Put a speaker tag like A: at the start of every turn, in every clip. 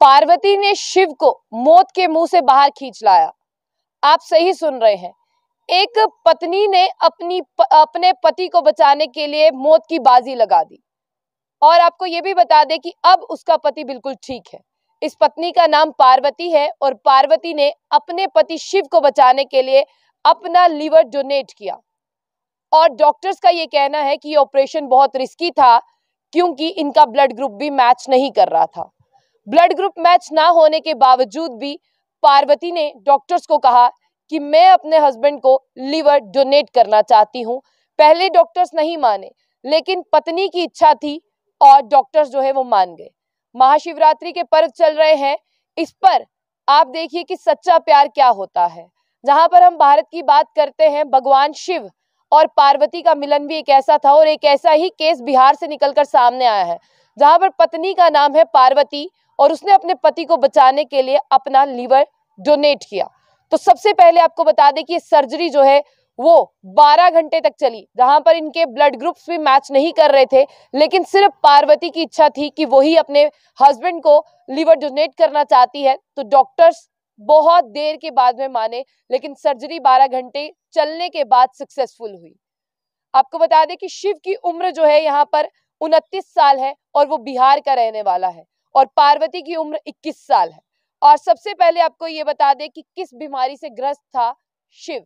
A: पार्वती ने शिव को मौत के मुंह से बाहर खींच लाया आप सही सुन रहे हैं एक पत्नी ने अपनी प, अपने पति को बचाने के लिए मौत की बाजी लगा दी और आपको यह भी बता दे कि अब उसका पति बिल्कुल ठीक है इस पत्नी का नाम पार्वती है और पार्वती ने अपने पति शिव को बचाने के लिए अपना लीवर डोनेट किया और डॉक्टर्स का ये कहना है कि ऑपरेशन बहुत रिस्की था क्योंकि इनका ब्लड ग्रुप भी मैच नहीं कर रहा था ब्लड ग्रुप मैच ना होने के बावजूद भी पार्वती ने डॉक्टर्स को कहा कि मैं अपने हस्बैंड को लीवर डोनेट करना चाहती हूँ पहले डॉक्टर्स नहीं माने लेकिन पत्नी की इच्छा थी और डॉक्टर्स जो है वो मान गए महाशिवरात्रि के पर्व चल रहे हैं इस पर आप देखिए कि सच्चा प्यार क्या होता है जहां पर हम भारत की बात करते हैं भगवान शिव और पार्वती का मिलन भी एक ऐसा था और एक ऐसा ही केस बिहार से निकलकर सामने आया है जहां पर पत्नी का नाम है पार्वती और उसने अपने पति को बचाने के लिए अपना लीवर डोनेट किया तो सबसे पहले आपको बता दें कि सर्जरी जो है वो 12 घंटे तक चली जहां पर इनके ब्लड ग्रुप्स भी मैच नहीं कर रहे थे लेकिन सिर्फ पार्वती की इच्छा थी कि वही अपने हस्बैंड को लीवर डोनेट करना चाहती है तो डॉक्टर्स बहुत देर के बाद में माने लेकिन सर्जरी 12 घंटे चलने के बाद सक्सेसफुल हुई आपको बता दें कि शिव की उम्र जो है यहाँ पर उनतीस साल है और वो बिहार का रहने वाला है और पार्वती की उम्र 21 साल है और सबसे पहले आपको ये बता दें कि किस बीमारी से ग्रस्त था शिव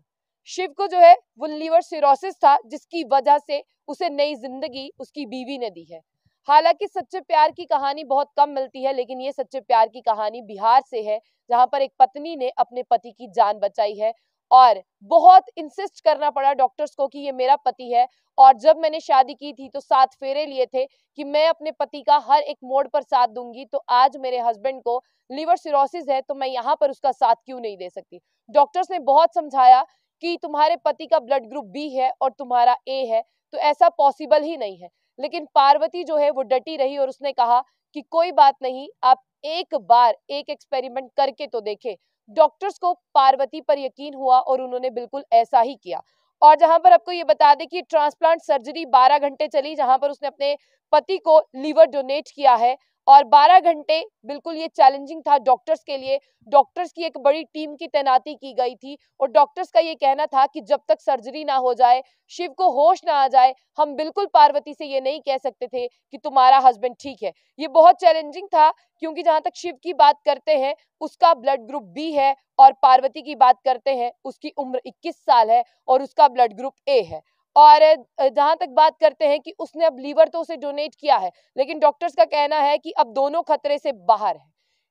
A: शिव को जो है वो लीवर सिरोसिस था जिसकी वजह से उसे नई जिंदगी उसकी बीवी ने दी है हालांकि सच्चे प्यार की कहानी बहुत कम मिलती है लेकिन ये सच्चे प्यार की कहानी बिहार से है जहां पर एक पत्नी ने अपने पति की जान बचाई है और बहुत इंसिस्ट करना पड़ा डॉक्टर्स को कि ये मेरा पति है और जब मैंने शादी की थी तो साथ फेरे लिए थे कि मैं अपने पति का हर एक मोड़ पर साथ दूंगी तो आज मेरे हस्बैंड को लिवर सिरोसिस है तो मैं यहाँ पर उसका साथ क्यों नहीं दे सकती डॉक्टर्स ने बहुत समझाया कि तुम्हारे पति का ब्लड ग्रुप बी है और तुम्हारा ए है तो ऐसा पॉसिबल ही नहीं है लेकिन पार्वती जो है वो डटी रही और उसने कहा कि कोई बात नहीं आप एक बार एक एक्सपेरिमेंट करके तो देखें डॉक्टर्स को पार्वती पर यकीन हुआ और उन्होंने बिल्कुल ऐसा ही किया और जहां पर आपको ये बता दें कि ट्रांसप्लांट सर्जरी 12 घंटे चली जहां पर उसने अपने पति को लीवर डोनेट किया है और 12 घंटे बिल्कुल ये चैलेंजिंग था डॉक्टर्स के लिए डॉक्टर्स की एक बड़ी टीम की तैनाती की गई थी और डॉक्टर्स का ये कहना था कि जब तक सर्जरी ना हो जाए शिव को होश ना आ जाए हम बिल्कुल पार्वती से ये नहीं कह सकते थे कि तुम्हारा हस्बैंड ठीक है ये बहुत चैलेंजिंग था क्योंकि जहाँ तक शिव की बात करते हैं उसका ब्लड ग्रुप बी है और पार्वती की बात करते हैं उसकी उम्र इक्कीस साल है और उसका ब्लड ग्रुप ए है और जहां तक बात करते हैं कि उसने अब लीवर तो उसे डोनेट किया है लेकिन डॉक्टर्स का कहना है कि अब दोनों खतरे से बाहर है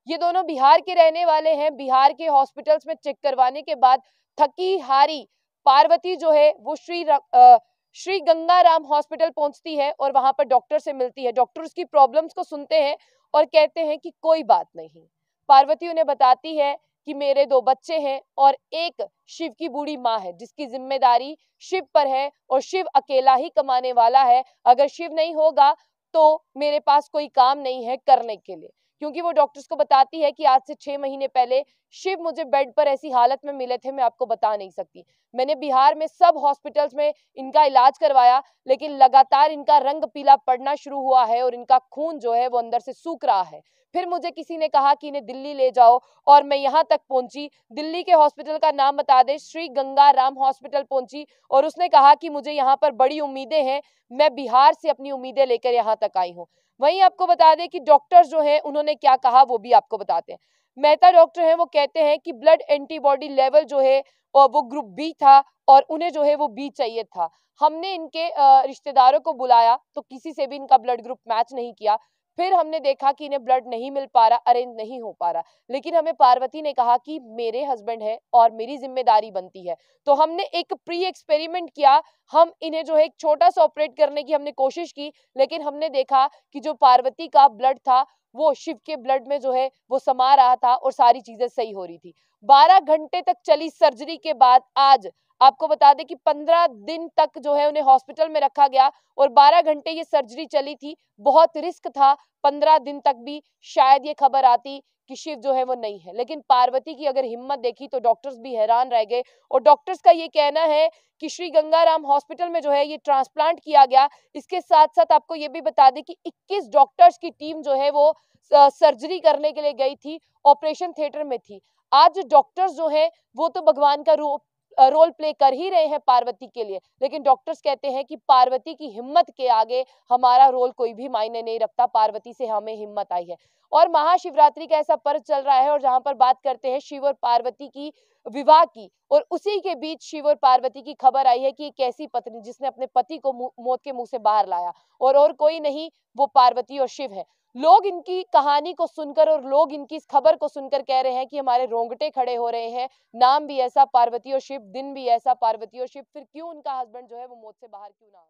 A: ये दोनों बिहार के रहने वाले हैं बिहार के हॉस्पिटल्स में चेक करवाने के बाद थकी हारी पार्वती जो है वो श्री आ, श्री गंगाराम हॉस्पिटल पहुंचती है और वहां पर डॉक्टर से मिलती है डॉक्टर उसकी प्रॉब्लम्स को सुनते हैं और कहते हैं कि कोई बात नहीं पार्वती उन्हें बताती है कि मेरे दो बच्चे हैं और एक शिव की बूढ़ी माँ है जिसकी जिम्मेदारी शिव पर है और शिव अकेला ही कमाने वाला है अगर शिव नहीं होगा तो मेरे पास कोई काम नहीं है करने के लिए क्योंकि वो डॉक्टर्स को बताती है कि आज से छह महीने पहले शिव मुझे बेड पर ऐसी हालत में मिले थे मैं आपको बता नहीं सकती मैंने बिहार में सब हॉस्पिटल्स में इनका इलाज करवाया लेकिन लगातार इनका रंग पीला पड़ना शुरू हुआ है और इनका खून जो है वो अंदर से सूख रहा है फिर मुझे किसी ने कहा कि इन्हें दिल्ली ले जाओ और मैं यहाँ तक पहुंची दिल्ली के हॉस्पिटल का नाम बता दे श्री गंगा राम हॉस्पिटल पहुंची और उसने कहा कि मुझे यहाँ पर बड़ी उम्मीदें हैं मैं बिहार से अपनी उम्मीदें लेकर यहाँ तक आई हूँ वहीं आपको बता दें कि डॉक्टर्स जो हैं उन्होंने क्या कहा वो भी आपको बताते हैं मेहता डॉक्टर हैं वो कहते हैं कि ब्लड एंटीबॉडी लेवल जो है और वो ग्रुप बी था और उन्हें जो है वो बी चाहिए था हमने इनके रिश्तेदारों को बुलाया तो किसी से भी इनका ब्लड ग्रुप मैच नहीं किया फिर हमने देखा कि इन्हें ब्लड नहीं मिल पा रहा अरेंज नहीं हो पा रहा लेकिन हमें पार्वती ने कहा कि मेरे हस्बैंड है और मेरी जिम्मेदारी बनती है तो हमने एक प्री एक्सपेरिमेंट किया हम इन्हें जो है एक छोटा सा ऑपरेट करने की हमने कोशिश की लेकिन हमने देखा कि जो पार्वती का ब्लड था वो शिव के ब्लड में जो है वो समा रहा था और सारी चीजें सही हो रही थी बारह घंटे तक चली सर्जरी के बाद आज आपको बता दें कि पंद्रह दिन तक जो है उन्हें हॉस्पिटल में रखा गया और बारह घंटे ये सर्जरी चली थी बहुत रिस्क था पंद्रह दिन तक भी शायद ये खबर आती कि शिव जो है वो नहीं है लेकिन पार्वती की अगर हिम्मत देखी तो डॉक्टर्स भी हैरान रह गए और डॉक्टर्स का ये कहना है कि श्री गंगाराम हॉस्पिटल में जो है ये ट्रांसप्लांट किया गया इसके साथ साथ आपको ये भी बता दें कि 21 डॉक्टर्स की टीम जो है वो सर्जरी करने के लिए गई थी ऑपरेशन थिएटर में थी आज डॉक्टर्स जो है वो तो भगवान का रूप रोल प्ले कर ही रहे हैं पार्वती के लिए लेकिन डॉक्टर्स कहते हैं कि पार्वती की हिम्मत के आगे हमारा रोल कोई भी मायने नहीं रखता पार्वती से हमें हिम्मत आई है और महाशिवरात्रि का ऐसा पर्व चल रहा है और जहां पर बात करते हैं शिव और पार्वती की विवाह की और उसी के बीच शिव और पार्वती की खबर आई है कि एक ऐसी पत्नी जिसने अपने पति को मौत के मुंह से बाहर लाया और और कोई नहीं वो पार्वती और शिव है लोग इनकी कहानी को सुनकर और लोग इनकी इस खबर को सुनकर कह रहे हैं कि हमारे रोंगटे खड़े हो रहे हैं नाम भी ऐसा पार्वती और शिव दिन भी ऐसा पार्वती और शिव फिर क्यों उनका हस्बैंड जो है वो मौत से बाहर क्यों ना